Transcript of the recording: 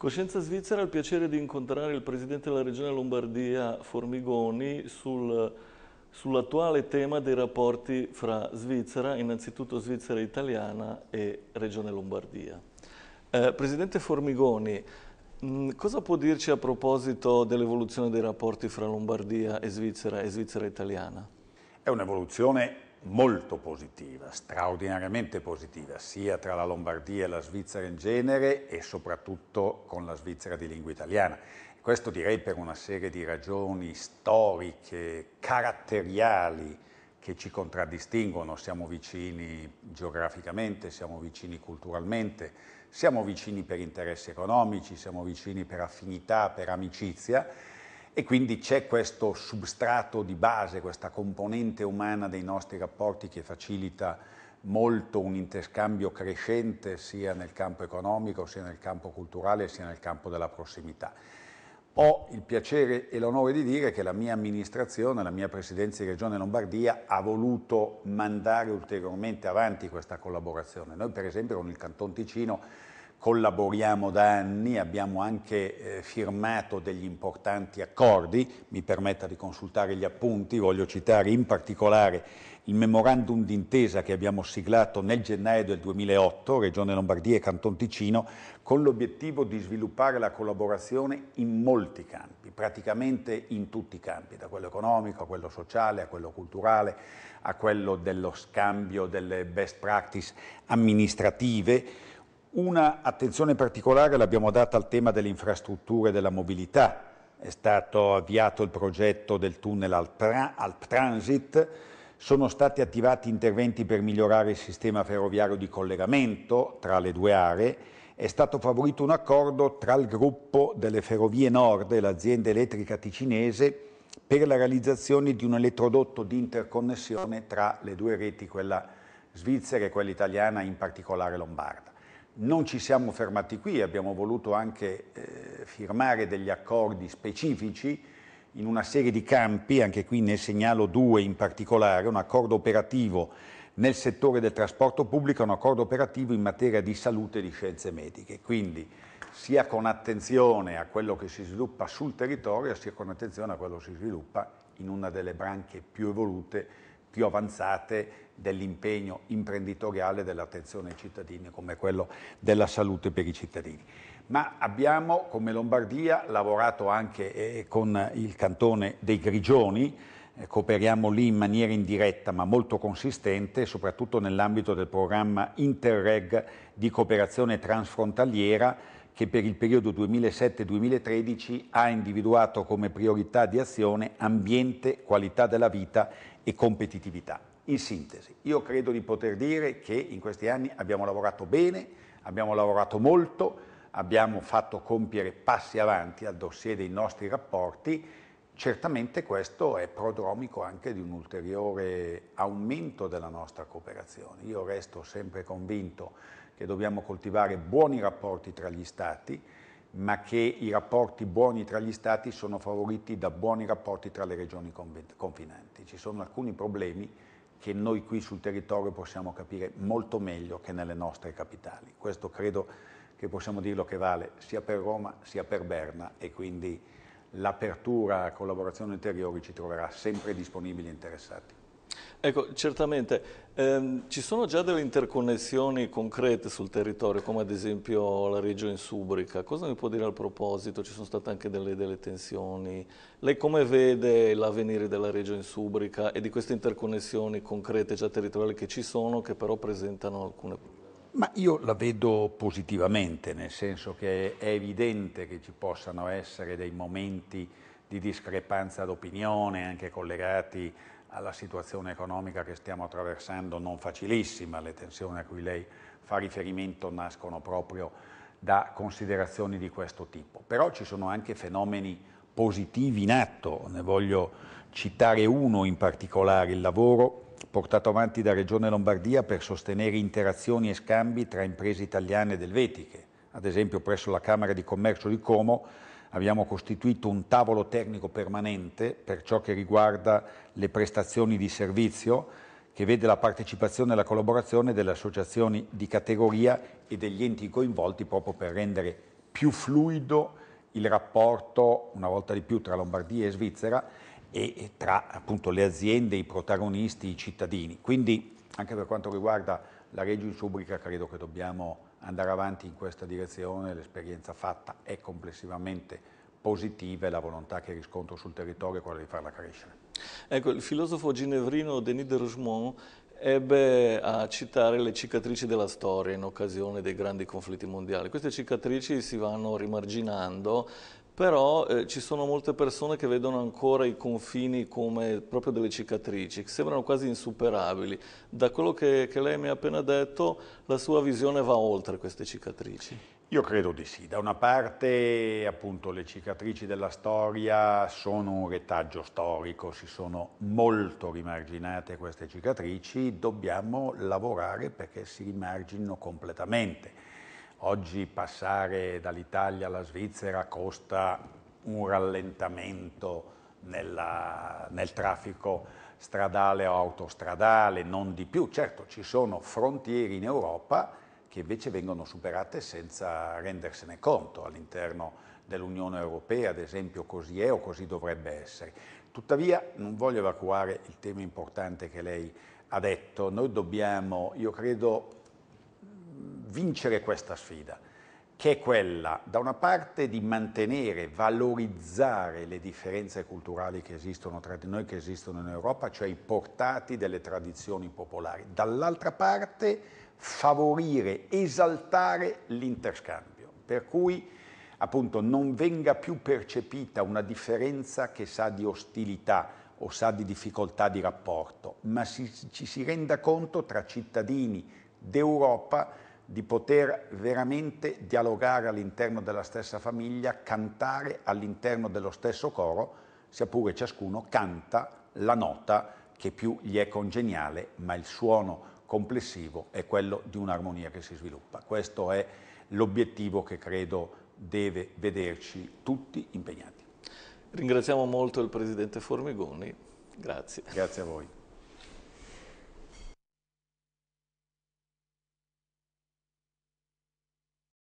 Coscienza Svizzera ha il piacere di incontrare il Presidente della Regione Lombardia Formigoni sul, sull'attuale tema dei rapporti fra Svizzera, innanzitutto Svizzera italiana e Regione Lombardia. Eh, Presidente Formigoni, mh, mm, cosa può dirci a proposito dell'evoluzione dei rapporti fra Lombardia e Svizzera e Svizzera italiana? È un'evoluzione molto positiva, straordinariamente positiva, sia tra la Lombardia e la Svizzera in genere e soprattutto con la Svizzera di lingua italiana. Questo direi per una serie di ragioni storiche, caratteriali che ci contraddistinguono, siamo vicini geograficamente, siamo vicini culturalmente, siamo vicini per interessi economici, siamo vicini per affinità, per amicizia e quindi c'è questo substrato di base, questa componente umana dei nostri rapporti che facilita molto un interscambio crescente sia nel campo economico, sia nel campo culturale, sia nel campo della prossimità. Ho il piacere e l'onore di dire che la mia amministrazione, la mia presidenza di Regione Lombardia ha voluto mandare ulteriormente avanti questa collaborazione. Noi per esempio con il Canton Ticino collaboriamo da anni, abbiamo anche eh, firmato degli importanti accordi, mi permetta di consultare gli appunti, voglio citare in particolare il memorandum d'intesa che abbiamo siglato nel gennaio del 2008, Regione Lombardia e Canton Ticino, con l'obiettivo di sviluppare la collaborazione in molti campi, praticamente in tutti i campi, da quello economico a quello sociale, a quello culturale, a quello dello scambio delle best practice amministrative, una attenzione particolare l'abbiamo data al tema delle infrastrutture e della mobilità. È stato avviato il progetto del tunnel Alp Transit, sono stati attivati interventi per migliorare il sistema ferroviario di collegamento tra le due aree è stato favorito un accordo tra il gruppo delle Ferrovie Nord e l'azienda elettrica ticinese per la realizzazione di un elettrodotto di interconnessione tra le due reti, quella svizzera e quella italiana, in particolare lombarda. Non ci siamo fermati qui, abbiamo voluto anche eh, firmare degli accordi specifici in una serie di campi, anche qui ne segnalo due in particolare, un accordo operativo nel settore del trasporto pubblico e un accordo operativo in materia di salute e di scienze mediche. Quindi sia con attenzione a quello che si sviluppa sul territorio, sia con attenzione a quello che si sviluppa in una delle branche più evolute più avanzate dell'impegno imprenditoriale dell'attenzione ai cittadini come quello della salute per i cittadini. Ma abbiamo come Lombardia lavorato anche eh, con il cantone dei Grigioni, eh, cooperiamo lì in maniera indiretta ma molto consistente, soprattutto nell'ambito del programma Interreg di cooperazione transfrontaliera che per il periodo 2007-2013 ha individuato come priorità di azione ambiente, qualità della vita e competitività. In sintesi, io credo di poter dire che in questi anni abbiamo lavorato bene, abbiamo lavorato molto, abbiamo fatto compiere passi avanti al dossier dei nostri rapporti Certamente questo è prodromico anche di un ulteriore aumento della nostra cooperazione. Io resto sempre convinto che dobbiamo coltivare buoni rapporti tra gli Stati, ma che i rapporti buoni tra gli Stati sono favoriti da buoni rapporti tra le regioni confinanti. Ci sono alcuni problemi che noi qui sul territorio possiamo capire molto meglio che nelle nostre capitali. Questo credo che possiamo dirlo che vale sia per Roma sia per Berna e quindi l'apertura a collaborazioni ulteriori ci troverà sempre disponibili e interessati. Ecco, certamente, ehm, ci sono già delle interconnessioni concrete sul territorio, come ad esempio la regione Subrica, cosa mi può dire al proposito? Ci sono state anche delle, delle tensioni, lei come vede l'avvenire della regione Subrica e di queste interconnessioni concrete già territoriali che ci sono, che però presentano alcune problematiche? Ma io la vedo positivamente, nel senso che è evidente che ci possano essere dei momenti di discrepanza d'opinione, anche collegati alla situazione economica che stiamo attraversando, non facilissima, le tensioni a cui lei fa riferimento nascono proprio da considerazioni di questo tipo. Però ci sono anche fenomeni positivi in atto, ne voglio citare uno in particolare, il lavoro portato avanti da Regione Lombardia per sostenere interazioni e scambi tra imprese italiane ed elvetiche. Ad esempio presso la Camera di Commercio di Como abbiamo costituito un tavolo tecnico permanente per ciò che riguarda le prestazioni di servizio che vede la partecipazione e la collaborazione delle associazioni di categoria e degli enti coinvolti proprio per rendere più fluido il rapporto una volta di più tra Lombardia e Svizzera e tra appunto le aziende, i protagonisti, i cittadini. Quindi anche per quanto riguarda la in Subrica credo che dobbiamo andare avanti in questa direzione, l'esperienza fatta è complessivamente positiva e la volontà che riscontro sul territorio è quella di farla crescere. Ecco, il filosofo ginevrino Denis de Rougemont ebbe a citare le cicatrici della storia in occasione dei grandi conflitti mondiali. Queste cicatrici si vanno rimarginando però eh, ci sono molte persone che vedono ancora i confini come proprio delle cicatrici, che sembrano quasi insuperabili. Da quello che, che lei mi ha appena detto, la sua visione va oltre queste cicatrici. Io credo di sì. Da una parte, appunto, le cicatrici della storia sono un retaggio storico, si sono molto rimarginate queste cicatrici, dobbiamo lavorare perché si rimarginino completamente. Oggi passare dall'Italia alla Svizzera costa un rallentamento nella, nel traffico stradale o autostradale, non di più. Certo, ci sono frontiere in Europa che invece vengono superate senza rendersene conto all'interno dell'Unione Europea, ad esempio così è o così dovrebbe essere. Tuttavia non voglio evacuare il tema importante che lei ha detto, noi dobbiamo, io credo, vincere questa sfida, che è quella da una parte di mantenere, valorizzare le differenze culturali che esistono tra di noi, che esistono in Europa, cioè i portati delle tradizioni popolari, dall'altra parte favorire, esaltare l'interscambio, per cui appunto non venga più percepita una differenza che sa di ostilità o sa di difficoltà di rapporto, ma si, ci si renda conto tra cittadini d'Europa di poter veramente dialogare all'interno della stessa famiglia, cantare all'interno dello stesso coro, sia pure ciascuno canta la nota che più gli è congeniale, ma il suono complessivo è quello di un'armonia che si sviluppa. Questo è l'obiettivo che credo deve vederci tutti impegnati. Ringraziamo molto il Presidente Formigoni, grazie. Grazie a voi.